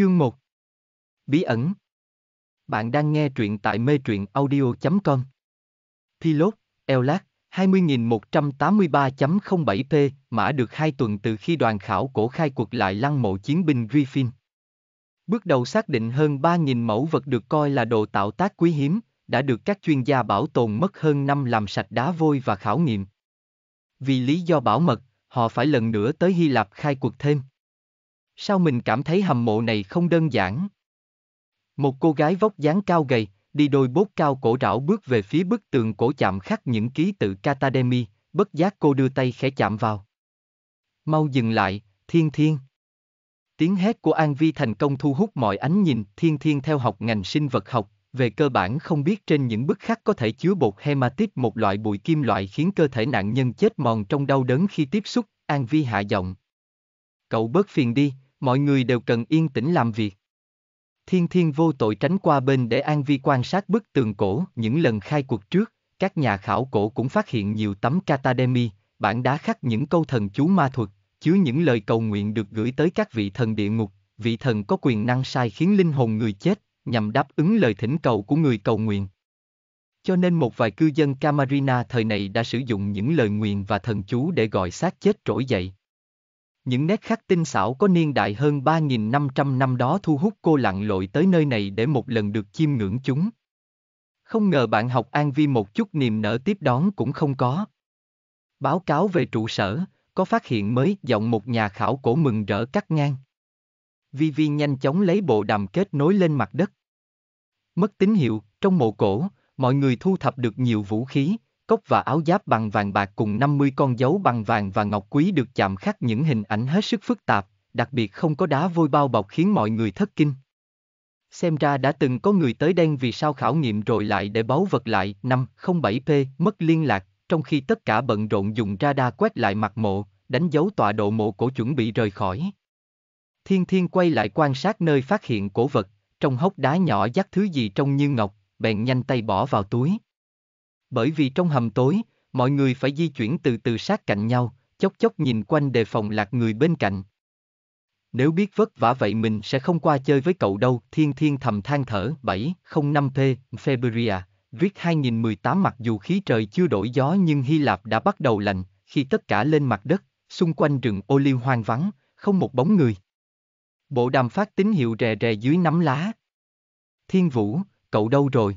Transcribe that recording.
Chương 1 Bí ẩn Bạn đang nghe truyện tại mê truyện audio.com Pilot, Eulac, 20183.07p, mã được hai tuần từ khi đoàn khảo cổ khai cuộc lại lăng mộ chiến binh Griffin. Bước đầu xác định hơn 3.000 mẫu vật được coi là đồ tạo tác quý hiếm, đã được các chuyên gia bảo tồn mất hơn năm làm sạch đá vôi và khảo nghiệm. Vì lý do bảo mật, họ phải lần nữa tới Hy Lạp khai cuộc thêm. Sao mình cảm thấy hầm mộ này không đơn giản? Một cô gái vóc dáng cao gầy, đi đôi bốt cao cổ rảo bước về phía bức tường cổ chạm khắc những ký tự Katademi, bất giác cô đưa tay khẽ chạm vào. Mau dừng lại, thiên thiên. Tiếng hét của An Vi thành công thu hút mọi ánh nhìn, thiên thiên theo học ngành sinh vật học, về cơ bản không biết trên những bức khắc có thể chứa bột hematit một loại bụi kim loại khiến cơ thể nạn nhân chết mòn trong đau đớn khi tiếp xúc, An Vi hạ giọng. Cậu bớt phiền đi, mọi người đều cần yên tĩnh làm việc. Thiên thiên vô tội tránh qua bên để An Vi quan sát bức tường cổ, những lần khai cuộc trước, các nhà khảo cổ cũng phát hiện nhiều tấm katademi, bản đá khắc những câu thần chú ma thuật, chứa những lời cầu nguyện được gửi tới các vị thần địa ngục, vị thần có quyền năng sai khiến linh hồn người chết, nhằm đáp ứng lời thỉnh cầu của người cầu nguyện. Cho nên một vài cư dân Camarina thời này đã sử dụng những lời nguyện và thần chú để gọi xác chết trỗi dậy. Những nét khắc tinh xảo có niên đại hơn 3.500 năm đó thu hút cô lặn lội tới nơi này để một lần được chiêm ngưỡng chúng. Không ngờ bạn học An Vi một chút niềm nở tiếp đón cũng không có. Báo cáo về trụ sở, có phát hiện mới giọng một nhà khảo cổ mừng rỡ cắt ngang. Vi Vi nhanh chóng lấy bộ đàm kết nối lên mặt đất. Mất tín hiệu, trong mộ cổ, mọi người thu thập được nhiều vũ khí, cốc và áo giáp bằng vàng bạc cùng 50 con dấu bằng vàng và ngọc quý được chạm khắc những hình ảnh hết sức phức tạp, đặc biệt không có đá vôi bao bọc khiến mọi người thất kinh. Xem ra đã từng có người tới đen vì sao khảo nghiệm rồi lại để báu vật lại 507P mất liên lạc, trong khi tất cả bận rộn dùng radar quét lại mặt mộ, đánh dấu tọa độ mộ cổ chuẩn bị rời khỏi. Thiên Thiên quay lại quan sát nơi phát hiện cổ vật, trong hốc đá nhỏ dắt thứ gì trông như ngọc, bèn nhanh tay bỏ vào túi. Bởi vì trong hầm tối, mọi người phải di chuyển từ từ sát cạnh nhau, chốc chốc nhìn quanh đề phòng lạc người bên cạnh. Nếu biết vất vả vậy mình sẽ không qua chơi với cậu đâu, thiên thiên thầm than thở, 705P, February, viết 2018 mặc dù khí trời chưa đổi gió nhưng Hy Lạp đã bắt đầu lạnh, khi tất cả lên mặt đất, xung quanh rừng ô liu hoang vắng, không một bóng người. Bộ đàm phát tín hiệu rè rè dưới nắm lá. Thiên Vũ, cậu đâu rồi?